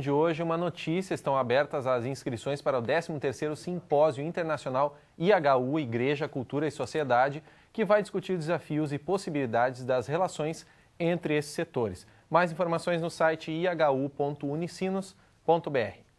de hoje, uma notícia: estão abertas as inscrições para o 13 terceiro Simpósio Internacional IHU Igreja, Cultura e Sociedade, que vai discutir desafios e possibilidades das relações entre esses setores. Mais informações no site ihu.unicinos.br.